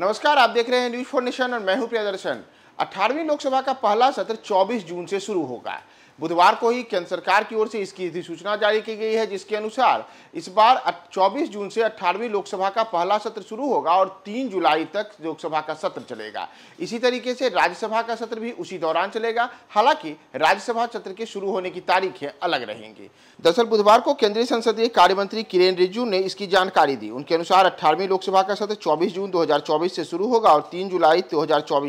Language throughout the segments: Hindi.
नमस्कार आप देख रहे हैं न्यूज फोर नेशन और मैं हूं प्रियदर्शन अठारहवीं लोकसभा का पहला सत्र 24 जून से शुरू होगा बुधवार को ही केंद्र सरकार की ओर से इसकी अधिसूचना जारी की गई है जिसके अनुसार इस बार 24 जून से 18वीं लोकसभा का पहला सत्र शुरू होगा और 3 जुलाई तक लोकसभा का सत्र चलेगा इसी तरीके से राज्यसभा का सत्र भी उसी दौरान चलेगा हालांकि राज्यसभा सत्र के शुरू होने की तारीखें अलग रहेंगी दरअसल बुधवार को केंद्रीय संसदीय कार्य मंत्री किरेन रिजिजू ने इसकी जानकारी दी उनके अनुसार अट्ठारहवीं लोकसभा का सत्र चौबीस जून दो से शुरू होगा और तीन जुलाई दो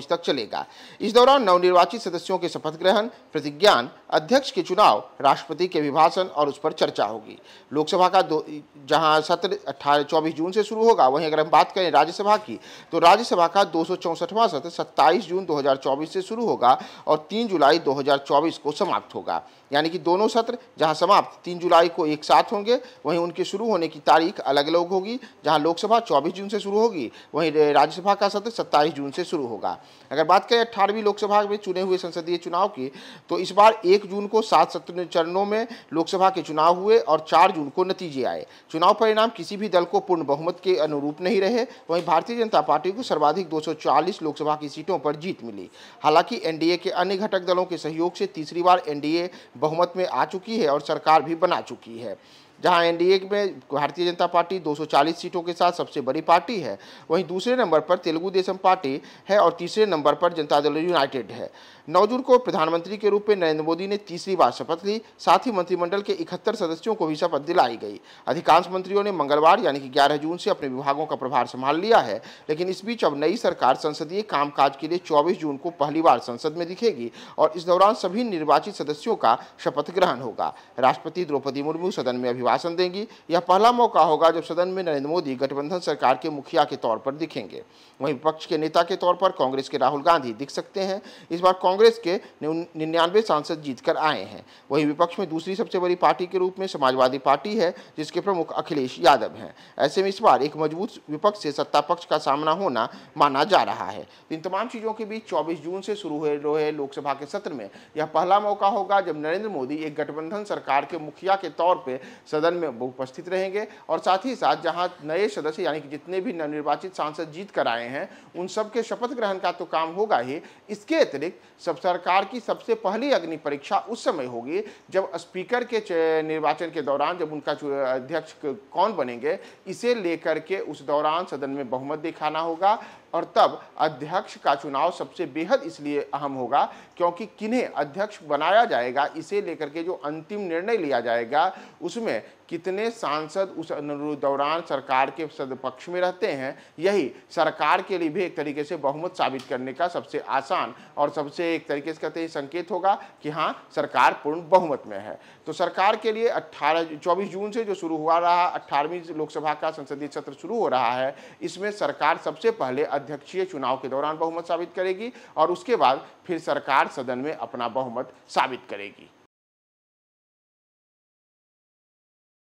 तक चलेगा इस दौरान नवनिर्वाचित सदस्यों के शपथ ग्रहण प्रतिज्ञान अध्यक्ष के चुनाव राष्ट्रपति के अभिभाषण और उस पर चर्चा होगी लोकसभा का दो जहां सत्र अट्ठारह चौबीस जून से शुरू होगा वहीं अगर हम बात करें राज्यसभा की तो राज्यसभा का दो सत्र सत्ताईस जून 2024 से शुरू होगा और तीन जुलाई 2024 को समाप्त होगा यानी कि दोनों सत्र जहां समाप्त तीन जुलाई को एक साथ होंगे वहीं उनके शुरू होने की तारीख अलग अलग होगी जहां लोकसभा 24 जून से शुरू होगी वहीं राज्यसभा का सत्र 27 जून से शुरू होगा अगर बात करें अट्ठारहवीं लोकसभा में चुने हुए संसदीय चुनाव की तो इस बार एक जून को सात सत्र चरणों में लोकसभा के चुनाव हुए और चार जून को नतीजे आए चुनाव परिणाम किसी भी दल को पूर्ण बहुमत के अनुरूप नहीं रहे वहीं भारतीय जनता पार्टी को सर्वाधिक 240 लोकसभा की सीटों पर जीत मिली हालांकि एनडीए के अन्य घटक दलों के सहयोग से तीसरी बार एनडीए बहुमत में आ चुकी है और सरकार भी बना चुकी है जहां एनडीए में भारतीय जनता पार्टी 240 सीटों के साथ सबसे बड़ी पार्टी है वहीं दूसरे नंबर पर तेलुगु देशम पार्टी है और तीसरे नंबर पर जनता दल यूनाइटेड है नौ जून को प्रधानमंत्री के रूप में नरेंद्र मोदी ने तीसरी बार शपथ ली साथ ही मंत्रिमंडल के इकहत्तर सदस्यों को भी शपथ दिलाई गई अधिकांश मंत्रियों ने मंगलवार यानी कि ग्यारह जून से अपने विभागों का प्रभार संभाल लिया है लेकिन इस बीच अब नई सरकार संसदीय कामकाज के लिए चौबीस जून को पहली बार संसद में दिखेगी और इस दौरान सभी निर्वाचित सदस्यों का शपथ ग्रहण होगा राष्ट्रपति द्रौपदी मुर्मू सदन में अभी अभिभाषण देंगी यह पहला मौका होगा जब सदन में नरेंद्र मोदी गठबंधन सरकार के मुखिया के तौर पर दिखेंगे वहीं विपक्ष के नेता के तौर पर कांग्रेस के राहुल गांधी दिख सकते हैं इस बार कांग्रेस के निन्यानवे सांसद जीतकर आए हैं वहीं विपक्ष में दूसरी सबसे बड़ी पार्टी के रूप में समाजवादी पार्टी है जिसके प्रमुख अखिलेश यादव हैं ऐसे में इस बार एक मजबूत विपक्ष से सत्ता पक्ष का सामना होना माना जा रहा है इन तमाम चीज़ों के बीच चौबीस जून से शुरू हुए रहे लोकसभा के सत्र में यह पहला मौका होगा जब नरेंद्र मोदी एक गठबंधन सरकार के मुखिया के तौर पर सदन में उपस्थित रहेंगे और साथ ही साथ जहां नए सदस्य यानी कि जितने भी नवनिर्वाचित सांसद जीत कर आए हैं उन सब के शपथ ग्रहण का तो काम होगा ही इसके अतिरिक्त सब सरकार की सबसे पहली अग्नि परीक्षा उस समय होगी जब स्पीकर के निर्वाचन के दौरान जब उनका अध्यक्ष कौन बनेंगे इसे लेकर के उस दौरान सदन में बहुमत दिखाना होगा और तब अध्यक्ष का चुनाव सबसे बेहद इसलिए अहम होगा क्योंकि किन्हें अध्यक्ष बनाया जाएगा इसे लेकर के जो अंतिम निर्णय लिया जाएगा उसमें कितने सांसद उस दौरान सरकार के सदपक्ष में रहते हैं यही सरकार के लिए भी एक तरीके से बहुमत साबित करने का सबसे आसान और सबसे एक तरीके से कहते हैं संकेत होगा कि हाँ सरकार पूर्ण बहुमत में है तो सरकार के लिए 18 24 जून से जो शुरू हुआ रहा अट्ठारहवीं लोकसभा का संसदीय सत्र शुरू हो रहा है इसमें सरकार सबसे पहले अध्यक्षीय चुनाव के दौरान बहुमत साबित करेगी और उसके बाद फिर सरकार सदन में अपना बहुमत साबित करेगी